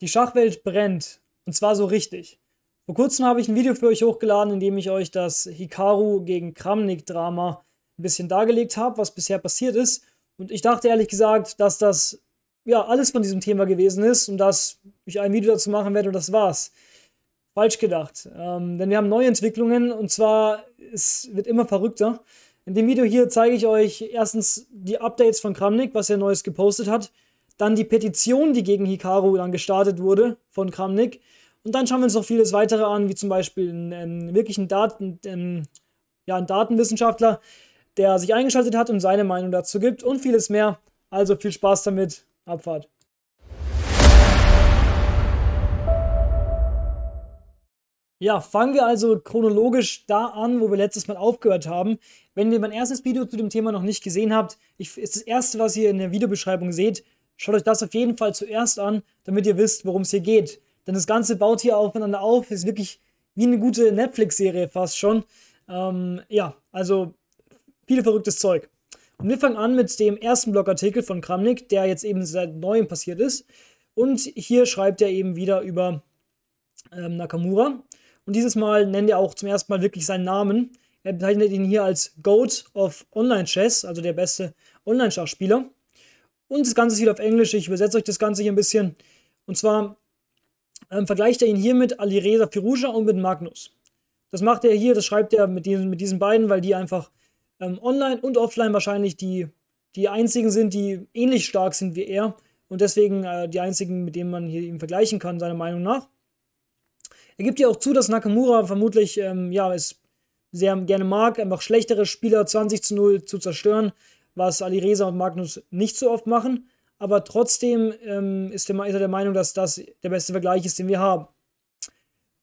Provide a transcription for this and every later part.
Die Schachwelt brennt. Und zwar so richtig. Vor kurzem habe ich ein Video für euch hochgeladen, in dem ich euch das Hikaru gegen Kramnik-Drama ein bisschen dargelegt habe, was bisher passiert ist. Und ich dachte ehrlich gesagt, dass das ja alles von diesem Thema gewesen ist und dass ich ein Video dazu machen werde und das war's. Falsch gedacht. Ähm, denn wir haben neue Entwicklungen und zwar, es wird immer verrückter. In dem Video hier zeige ich euch erstens die Updates von Kramnik, was er Neues gepostet hat dann die Petition, die gegen Hikaru dann gestartet wurde von Kramnik. Und dann schauen wir uns noch vieles weitere an, wie zum Beispiel einen, wirklichen Daten, einen, ja, einen Datenwissenschaftler, der sich eingeschaltet hat und seine Meinung dazu gibt und vieles mehr. Also viel Spaß damit. Abfahrt. Ja, fangen wir also chronologisch da an, wo wir letztes Mal aufgehört haben. Wenn ihr mein erstes Video zu dem Thema noch nicht gesehen habt, ich, ist das erste, was ihr in der Videobeschreibung seht, Schaut euch das auf jeden Fall zuerst an, damit ihr wisst, worum es hier geht. Denn das Ganze baut hier aufeinander auf, ist wirklich wie eine gute Netflix-Serie fast schon. Ähm, ja, also viel verrücktes Zeug. Und wir fangen an mit dem ersten Blogartikel von Kramnik, der jetzt eben seit neuem passiert ist. Und hier schreibt er eben wieder über ähm, Nakamura. Und dieses Mal nennt er auch zum ersten Mal wirklich seinen Namen. Er bezeichnet ihn hier als Goat of Online Chess, also der beste Online-Schachspieler. Und das Ganze ist wieder auf Englisch. Ich übersetze euch das Ganze hier ein bisschen. Und zwar ähm, vergleicht er ihn hier mit Alireza Firuja und mit Magnus. Das macht er hier, das schreibt er mit diesen, mit diesen beiden, weil die einfach ähm, online und offline wahrscheinlich die, die einzigen sind, die ähnlich stark sind wie er. Und deswegen äh, die einzigen, mit denen man hier ihn vergleichen kann, seiner Meinung nach. Er gibt ja auch zu, dass Nakamura vermutlich ähm, ja, es sehr gerne mag, einfach schlechtere Spieler 20 zu 0 zu zerstören, was Ali Reza und Magnus nicht so oft machen. Aber trotzdem ähm, ist, der, ist er der Meinung, dass das der beste Vergleich ist, den wir haben.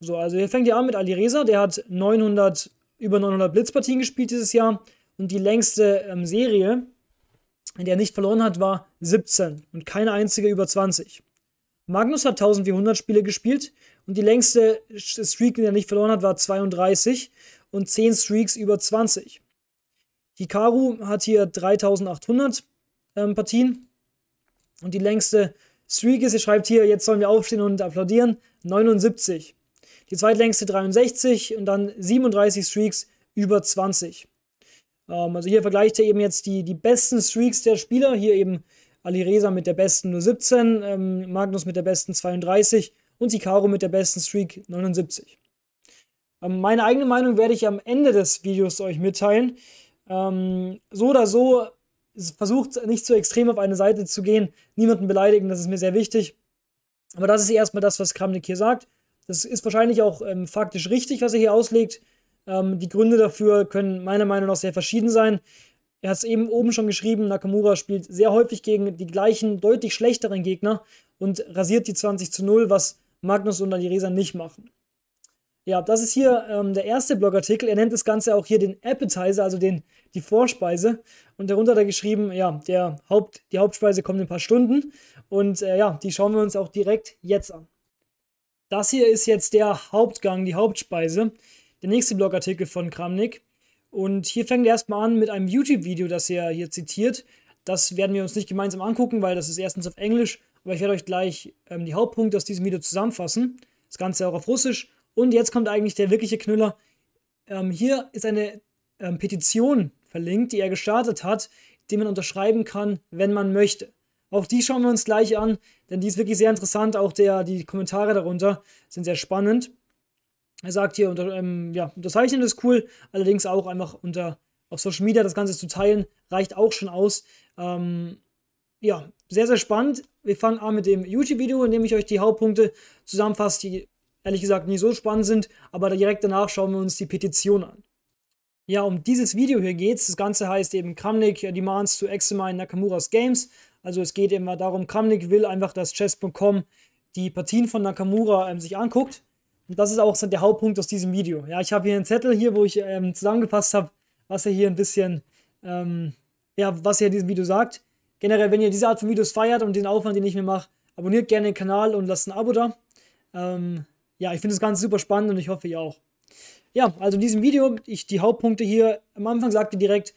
So, also hier fängt ihr an mit Ali Reza. Der hat 900, über 900 Blitzpartien gespielt dieses Jahr. Und die längste ähm, Serie, in der er nicht verloren hat, war 17 und keine einzige über 20. Magnus hat 1400 Spiele gespielt und die längste Streak, in der er nicht verloren hat, war 32 und 10 Streaks über 20. Hikaru hat hier 3800 ähm, Partien und die längste Streak ist, ihr schreibt hier, jetzt sollen wir aufstehen und applaudieren, 79. Die zweitlängste 63 und dann 37 Streaks über 20. Ähm, also hier vergleicht er eben jetzt die, die besten Streaks der Spieler, hier eben Alireza mit der besten nur 17, ähm, Magnus mit der besten 32 und Hikaru mit der besten Streak 79. Ähm, meine eigene Meinung werde ich am Ende des Videos euch mitteilen. Ähm, so oder so, versucht nicht zu extrem auf eine Seite zu gehen, niemanden beleidigen, das ist mir sehr wichtig. Aber das ist erstmal das, was Kramnik hier sagt. Das ist wahrscheinlich auch ähm, faktisch richtig, was er hier auslegt. Ähm, die Gründe dafür können meiner Meinung nach sehr verschieden sein. Er hat es eben oben schon geschrieben, Nakamura spielt sehr häufig gegen die gleichen, deutlich schlechteren Gegner und rasiert die 20 zu 0, was Magnus und Alireza nicht machen. Ja, das ist hier ähm, der erste Blogartikel. Er nennt das Ganze auch hier den Appetizer, also den, die Vorspeise. Und darunter da geschrieben, ja, der Haupt, die Hauptspeise kommt in ein paar Stunden. Und äh, ja, die schauen wir uns auch direkt jetzt an. Das hier ist jetzt der Hauptgang, die Hauptspeise. Der nächste Blogartikel von Kramnik. Und hier fängt er erstmal an mit einem YouTube-Video, das er hier zitiert. Das werden wir uns nicht gemeinsam angucken, weil das ist erstens auf Englisch. Aber ich werde euch gleich ähm, die Hauptpunkte aus diesem Video zusammenfassen. Das Ganze auch auf Russisch und jetzt kommt eigentlich der wirkliche Knüller. Ähm, hier ist eine ähm, Petition verlinkt, die er gestartet hat, die man unterschreiben kann, wenn man möchte. Auch die schauen wir uns gleich an, denn die ist wirklich sehr interessant. Auch der, die Kommentare darunter sind sehr spannend. Er sagt hier, unter, ähm, ja, unterzeichnen ist cool, allerdings auch einfach unter auf Social Media das Ganze zu teilen, reicht auch schon aus. Ähm, ja, sehr, sehr spannend. Wir fangen an mit dem YouTube-Video, in dem ich euch die Hauptpunkte zusammenfasse, die ehrlich gesagt nicht so spannend sind, aber direkt danach schauen wir uns die Petition an. Ja, um dieses Video hier geht's. Das Ganze heißt eben Kramnik äh, Demands to Examine Nakamura's Games. Also es geht eben darum, Kramnik will einfach, dass Chess.com die Partien von Nakamura ähm, sich anguckt. Und das ist auch so der Hauptpunkt aus diesem Video. Ja, ich habe hier einen Zettel hier, wo ich ähm, zusammengefasst habe, was er hier ein bisschen, ähm, ja, was er in diesem Video sagt. Generell, wenn ihr diese Art von Videos feiert und den Aufwand, den ich mir mache, abonniert gerne den Kanal und lasst ein Abo da. Ähm, ja, ich finde das Ganze super spannend und ich hoffe, ihr auch. Ja, also in diesem Video, ich die Hauptpunkte hier, am Anfang sagte direkt,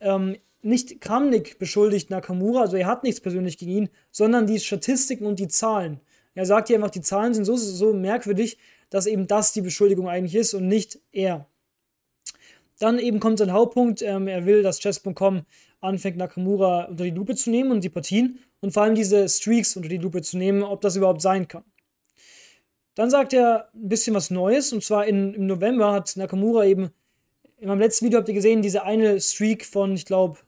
ähm, nicht Kramnik beschuldigt Nakamura, also er hat nichts persönlich gegen ihn, sondern die Statistiken und die Zahlen. Er sagt hier einfach, die Zahlen sind so, so merkwürdig, dass eben das die Beschuldigung eigentlich ist und nicht er. Dann eben kommt sein Hauptpunkt, ähm, er will, dass Chess.com anfängt, Nakamura unter die Lupe zu nehmen und die Partien und vor allem diese Streaks unter die Lupe zu nehmen, ob das überhaupt sein kann. Dann sagt er ein bisschen was Neues und zwar in, im November hat Nakamura eben, in meinem letzten Video habt ihr gesehen, diese eine Streak von, ich glaube,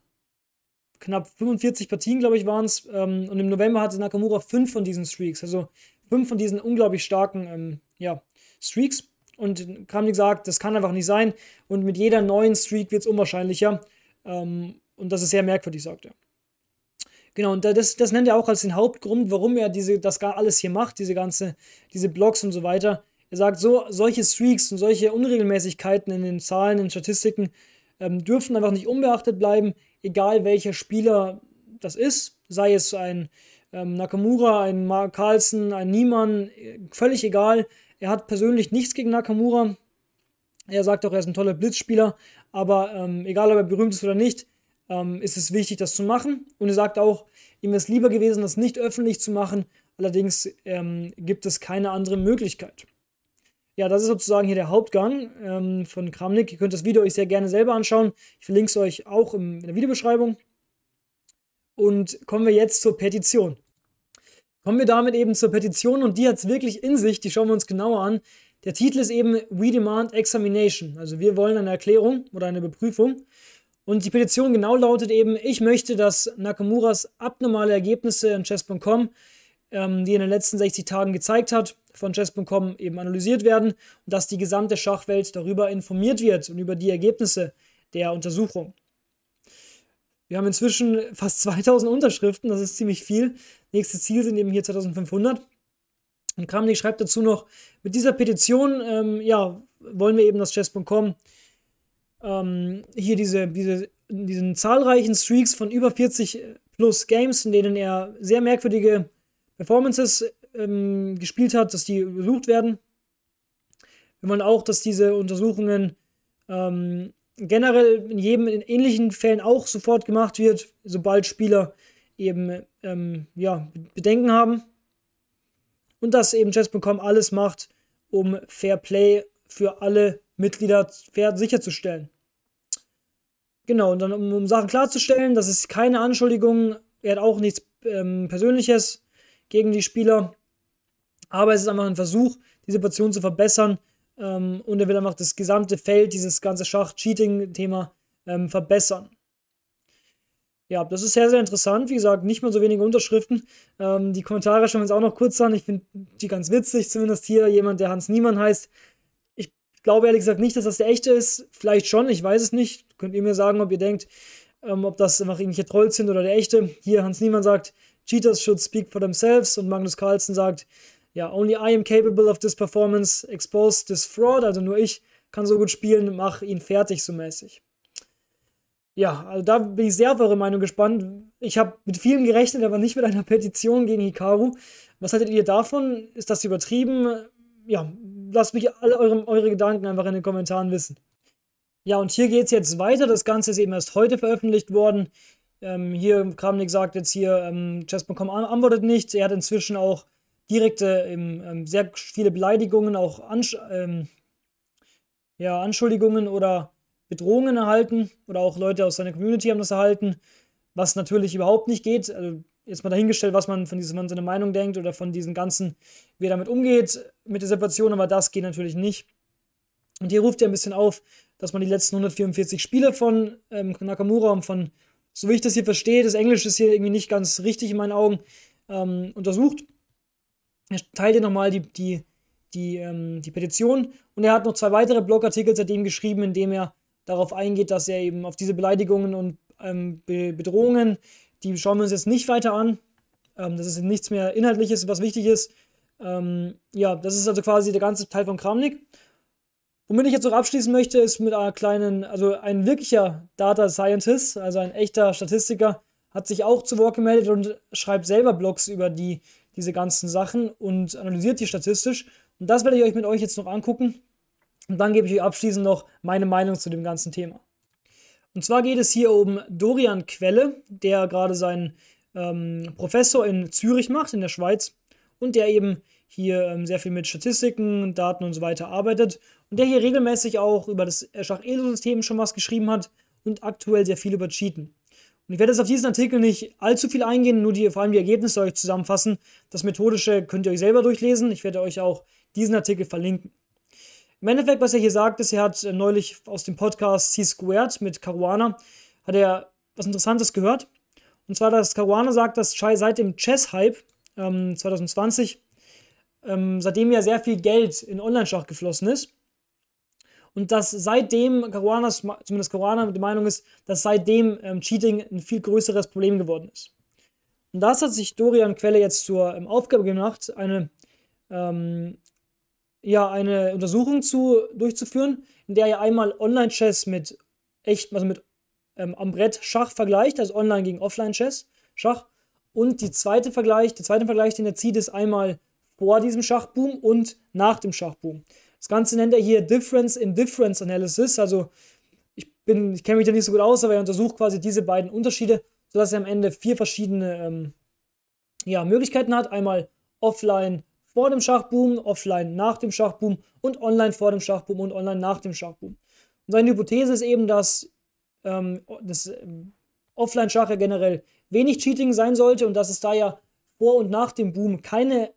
knapp 45 Partien, glaube ich, waren es. Ähm, und im November hatte Nakamura fünf von diesen Streaks, also fünf von diesen unglaublich starken ähm, ja, Streaks. Und Kramnik gesagt, das kann einfach nicht sein. Und mit jeder neuen Streak wird es unwahrscheinlicher. Ähm, und das ist sehr merkwürdig, sagt er. Genau, und das, das nennt er auch als den Hauptgrund, warum er diese, das gar alles hier macht, diese ganze, diese Blogs und so weiter. Er sagt, so, solche Streaks und solche Unregelmäßigkeiten in den Zahlen, in Statistiken ähm, dürfen einfach nicht unbeachtet bleiben, egal welcher Spieler das ist, sei es ein ähm, Nakamura, ein Mark Carlsen, ein Niemann, äh, völlig egal. Er hat persönlich nichts gegen Nakamura. Er sagt auch, er ist ein toller Blitzspieler, aber ähm, egal ob er berühmt ist oder nicht, ähm, ist es wichtig, das zu machen. Und er sagt auch, ihm wäre es lieber gewesen, das nicht öffentlich zu machen. Allerdings ähm, gibt es keine andere Möglichkeit. Ja, das ist sozusagen hier der Hauptgang ähm, von Kramnik. Ihr könnt das Video euch sehr gerne selber anschauen. Ich verlinke es euch auch im, in der Videobeschreibung. Und kommen wir jetzt zur Petition. Kommen wir damit eben zur Petition und die hat es wirklich in sich, die schauen wir uns genauer an. Der Titel ist eben We Demand Examination, also wir wollen eine Erklärung oder eine Beprüfung. Und die Petition genau lautet eben, ich möchte, dass Nakamuras abnormale Ergebnisse in chess.com, ähm, die in den letzten 60 Tagen gezeigt hat, von chess.com eben analysiert werden und dass die gesamte Schachwelt darüber informiert wird und über die Ergebnisse der Untersuchung. Wir haben inzwischen fast 2000 Unterschriften, das ist ziemlich viel. Nächstes Ziel sind eben hier 2500. Und Kramnik schreibt dazu noch, mit dieser Petition ähm, ja, wollen wir eben, dass chess.com ähm, hier diese, diese, diesen zahlreichen Streaks von über 40 äh, plus Games, in denen er sehr merkwürdige Performances ähm, gespielt hat, dass die untersucht werden. Wenn man auch, dass diese Untersuchungen ähm, generell in jedem in ähnlichen Fällen auch sofort gemacht wird, sobald Spieler eben ähm, ja, Bedenken haben. Und dass eben Chess.com alles macht, um Fair Play für alle Mitglieder sicherzustellen. Genau, und dann um, um Sachen klarzustellen, das ist keine Anschuldigung, er hat auch nichts ähm, Persönliches gegen die Spieler, aber es ist einfach ein Versuch, die Situation zu verbessern ähm, und er will einfach das gesamte Feld, dieses ganze Schach-Cheating-Thema ähm, verbessern. Ja, das ist sehr, sehr interessant. Wie gesagt, nicht mal so wenige Unterschriften. Ähm, die Kommentare schauen wir uns auch noch kurz an. Ich finde die ganz witzig, zumindest hier jemand, der Hans Niemann heißt, glaube ehrlich gesagt nicht, dass das der echte ist. Vielleicht schon, ich weiß es nicht. Könnt ihr mir sagen, ob ihr denkt, ähm, ob das einfach irgendwelche Trolls sind oder der echte. Hier Hans Niemann sagt, Cheaters should speak for themselves. Und Magnus Carlsen sagt, ja, only I am capable of this performance. Expose this fraud. Also nur ich kann so gut spielen, mach ihn fertig so mäßig. Ja, also da bin ich sehr auf eure Meinung gespannt. Ich habe mit vielen gerechnet, aber nicht mit einer Petition gegen Hikaru. Was haltet ihr davon? Ist das übertrieben? Ja, lasst mich alle eure, eure Gedanken einfach in den Kommentaren wissen. Ja, und hier geht es jetzt weiter. Das Ganze ist eben erst heute veröffentlicht worden. Ähm, hier, Kramnik sagt jetzt hier, ähm, Chess.com antwortet nicht. Er hat inzwischen auch direkte, ähm, ähm, sehr viele Beleidigungen, auch Ansch ähm, ja, Anschuldigungen oder Bedrohungen erhalten. Oder auch Leute aus seiner Community haben das erhalten, was natürlich überhaupt nicht geht. Also, jetzt mal dahingestellt, was man von diesem Mann Meinung denkt oder von diesem Ganzen, wie er damit umgeht mit der Separation, aber das geht natürlich nicht. Und hier ruft er ein bisschen auf, dass man die letzten 144 Spiele von ähm, Nakamura und von, so wie ich das hier verstehe, das Englisch ist hier irgendwie nicht ganz richtig in meinen Augen, ähm, untersucht. Er teilt hier nochmal die, die, die, ähm, die Petition und er hat noch zwei weitere Blogartikel seitdem geschrieben, in dem er darauf eingeht, dass er eben auf diese Beleidigungen und ähm, Bedrohungen die schauen wir uns jetzt nicht weiter an. Ähm, das ist nichts mehr Inhaltliches, was wichtig ist. Ähm, ja, das ist also quasi der ganze Teil von Kramnik. Womit ich jetzt noch abschließen möchte, ist mit einer kleinen, also ein wirklicher Data Scientist, also ein echter Statistiker, hat sich auch zu Wort gemeldet und schreibt selber Blogs über die, diese ganzen Sachen und analysiert die statistisch. Und das werde ich euch mit euch jetzt noch angucken. Und dann gebe ich euch abschließend noch meine Meinung zu dem ganzen Thema. Und zwar geht es hier um Dorian Quelle, der gerade seinen ähm, Professor in Zürich macht, in der Schweiz, und der eben hier ähm, sehr viel mit Statistiken, Daten und so weiter arbeitet und der hier regelmäßig auch über das Schach-Elo-System schon was geschrieben hat und aktuell sehr viel über Cheaten. Und ich werde jetzt auf diesen Artikel nicht allzu viel eingehen, nur die, vor allem die Ergebnisse euch zusammenfassen. Das Methodische könnt ihr euch selber durchlesen. Ich werde euch auch diesen Artikel verlinken. Im Endeffekt, was er hier sagt, ist, er hat äh, neulich aus dem Podcast C Squared mit Caruana, hat er was Interessantes gehört. Und zwar, dass Caruana sagt, dass Chai seit dem Chess-Hype ähm, 2020, ähm, seitdem ja sehr viel Geld in Online-Schach geflossen ist, und dass seitdem Caruanas, zumindest Caruana die Meinung ist, dass seitdem ähm, Cheating ein viel größeres Problem geworden ist. Und das hat sich Dorian Quelle jetzt zur ähm, Aufgabe gemacht, eine ähm, ja eine Untersuchung zu, durchzuführen, in der er einmal Online-Chess mit echt, also mit ähm, am Brett Schach vergleicht, also Online gegen Offline-Chess, Schach. Und die zweite Vergleich, der zweite Vergleich, den er zieht, ist einmal vor diesem Schachboom und nach dem Schachboom. Das Ganze nennt er hier Difference in Difference Analysis. Also ich bin, ich kenne mich da nicht so gut aus, aber er untersucht quasi diese beiden Unterschiede, sodass er am Ende vier verschiedene ähm, ja, Möglichkeiten hat. Einmal offline vor dem Schachboom, offline nach dem Schachboom und online vor dem Schachboom und online nach dem Schachboom. Und seine Hypothese ist eben, dass ähm, das ähm, Offline-Schach ja generell wenig Cheating sein sollte und dass es da ja vor und nach dem Boom keine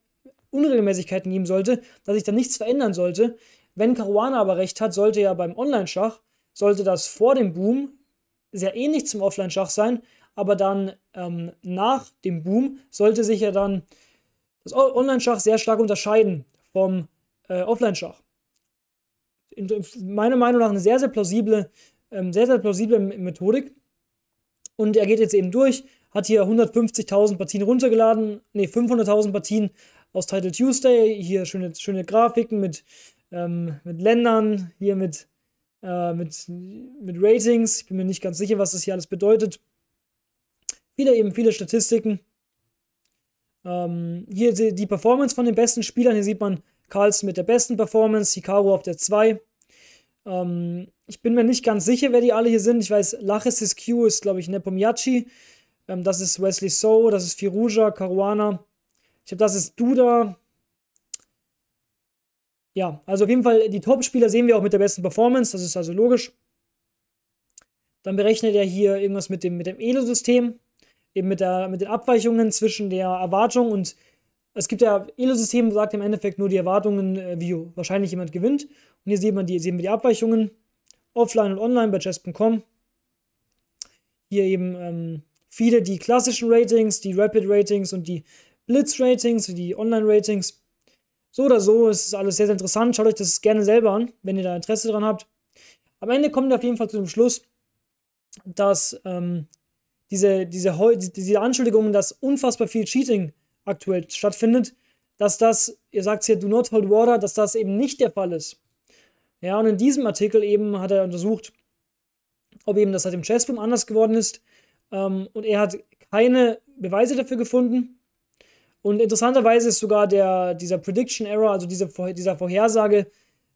Unregelmäßigkeiten geben sollte, dass sich da nichts verändern sollte. Wenn Caruana aber recht hat, sollte ja beim Online-Schach, sollte das vor dem Boom sehr ähnlich zum Offline-Schach sein, aber dann ähm, nach dem Boom sollte sich ja dann das Online-Schach sehr stark unterscheiden vom äh, Offline-Schach. Meiner Meinung nach eine sehr, sehr plausible, ähm, sehr, sehr plausible Methodik. Und er geht jetzt eben durch, hat hier 150.000 Partien runtergeladen, nee, 500.000 Partien aus Title Tuesday. Hier schöne, schöne Grafiken mit, ähm, mit Ländern, hier mit, äh, mit, mit Ratings. Ich bin mir nicht ganz sicher, was das hier alles bedeutet. Viele eben, viele Statistiken. Ähm, hier die, die Performance von den besten Spielern. Hier sieht man Carlson mit der besten Performance, Hikaru auf der 2. Ähm, ich bin mir nicht ganz sicher, wer die alle hier sind. Ich weiß, Lachesis Q ist, glaube ich, Nepomiachi. Ähm, das ist Wesley So, das ist Firuja, Caruana. Ich glaube, das ist Duda. Ja, also auf jeden Fall, die Top-Spieler sehen wir auch mit der besten Performance. Das ist also logisch. Dann berechnet er hier irgendwas mit dem, mit dem Elo-System eben mit, der, mit den Abweichungen zwischen der Erwartung und es gibt ja, Elo-System sagt im Endeffekt nur die Erwartungen, äh, wie wahrscheinlich jemand gewinnt. Und hier sehen wir die, sehen wir die Abweichungen offline und online bei chess.com. Hier eben ähm, viele die klassischen Ratings, die Rapid Ratings und die Blitz Ratings, die Online Ratings. So oder so ist es alles sehr, sehr interessant. Schaut euch das gerne selber an, wenn ihr da Interesse dran habt. Am Ende kommt ihr auf jeden Fall zu dem Schluss, dass ähm, diese, diese, diese Anschuldigungen, dass unfassbar viel Cheating aktuell stattfindet, dass das, ihr sagt es hier, do not hold water, dass das eben nicht der Fall ist. Ja, und in diesem Artikel eben hat er untersucht, ob eben das seit halt dem Chessboom anders geworden ist. Ähm, und er hat keine Beweise dafür gefunden. Und interessanterweise ist sogar der, dieser Prediction Error, also diese, dieser Vorhersagefehler,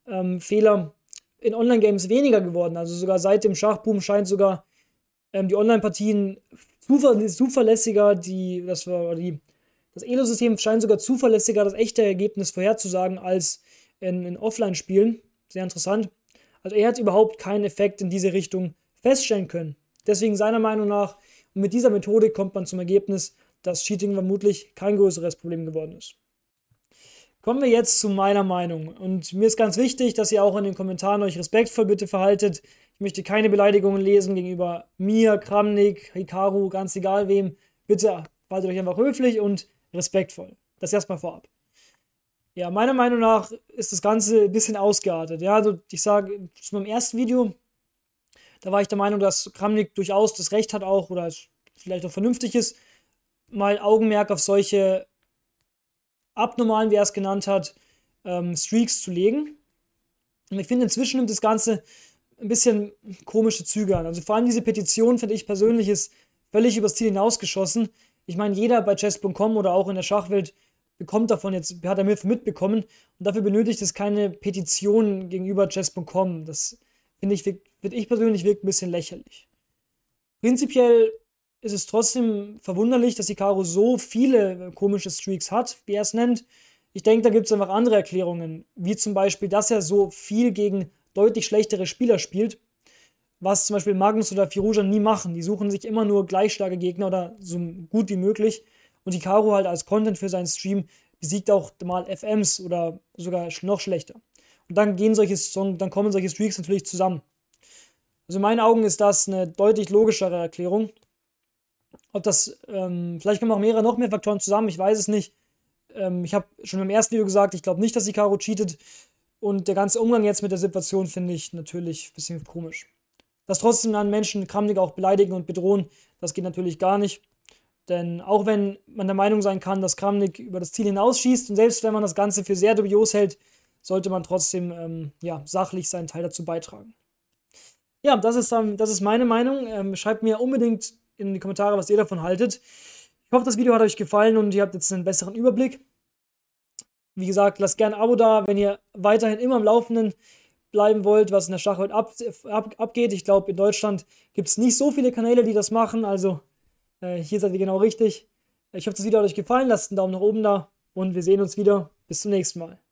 ähm, in Online-Games weniger geworden. Also sogar seit dem Schachboom scheint sogar ähm, die Online-Partien zuver zuverlässiger, die, das die, das Elo-System scheint sogar zuverlässiger das echte Ergebnis vorherzusagen als in, in Offline-Spielen. Sehr interessant. Also er hat überhaupt keinen Effekt in diese Richtung feststellen können. Deswegen seiner Meinung nach, mit dieser Methode kommt man zum Ergebnis, dass Cheating vermutlich kein größeres Problem geworden ist. Kommen wir jetzt zu meiner Meinung. Und mir ist ganz wichtig, dass ihr auch in den Kommentaren euch respektvoll bitte verhaltet möchte keine Beleidigungen lesen gegenüber mir, Kramnik, Hikaru, ganz egal wem. Bitte haltet euch einfach höflich und respektvoll. Das erstmal vorab. Ja, meiner Meinung nach ist das Ganze ein bisschen ausgeartet. Ja, also ich sage, zu meinem ersten Video, da war ich der Meinung, dass Kramnik durchaus das Recht hat auch, oder vielleicht auch vernünftig ist, mal Augenmerk auf solche abnormalen, wie er es genannt hat, ähm, Streaks zu legen. Und ich finde, inzwischen nimmt das Ganze ein bisschen komische Züge an. Also vor allem diese Petition finde ich persönlich ist völlig übers Ziel hinausgeschossen. Ich meine, jeder bei chess.com oder auch in der Schachwelt bekommt davon jetzt, hat er Hilfe mitbekommen und dafür benötigt es keine Petition gegenüber chess.com. Das finde ich, finde ich persönlich wirkt ein bisschen lächerlich. Prinzipiell ist es trotzdem verwunderlich, dass die Karo so viele komische Streaks hat, wie er es nennt. Ich denke, da gibt es einfach andere Erklärungen, wie zum Beispiel, dass er so viel gegen deutlich schlechtere Spieler spielt, was zum Beispiel Magnus oder Firuja nie machen. Die suchen sich immer nur gleich Gegner oder so gut wie möglich. Und Hikaru halt als Content für seinen Stream besiegt auch mal FMs oder sogar noch schlechter. Und dann gehen solche dann kommen solche Streaks natürlich zusammen. Also in meinen Augen ist das eine deutlich logischere Erklärung. Ob das, ähm, vielleicht kommen auch mehrere noch mehr Faktoren zusammen, ich weiß es nicht. Ähm, ich habe schon im ersten Video gesagt, ich glaube nicht, dass Hikaru cheatet. Und der ganze Umgang jetzt mit der Situation finde ich natürlich ein bisschen komisch. Dass trotzdem dann Menschen Kramnik auch beleidigen und bedrohen, das geht natürlich gar nicht. Denn auch wenn man der Meinung sein kann, dass Kramnik über das Ziel hinausschießt und selbst wenn man das Ganze für sehr dubios hält, sollte man trotzdem ähm, ja, sachlich seinen Teil dazu beitragen. Ja, das ist, ähm, das ist meine Meinung. Ähm, schreibt mir unbedingt in die Kommentare, was ihr davon haltet. Ich hoffe, das Video hat euch gefallen und ihr habt jetzt einen besseren Überblick. Wie gesagt, lasst gerne ein Abo da, wenn ihr weiterhin immer am Laufenden bleiben wollt, was in der Schachwelt ab, ab, abgeht. Ich glaube, in Deutschland gibt es nicht so viele Kanäle, die das machen. Also äh, hier seid ihr genau richtig. Ich hoffe, das Video hat euch gefallen. Lasst einen Daumen nach oben da und wir sehen uns wieder. Bis zum nächsten Mal.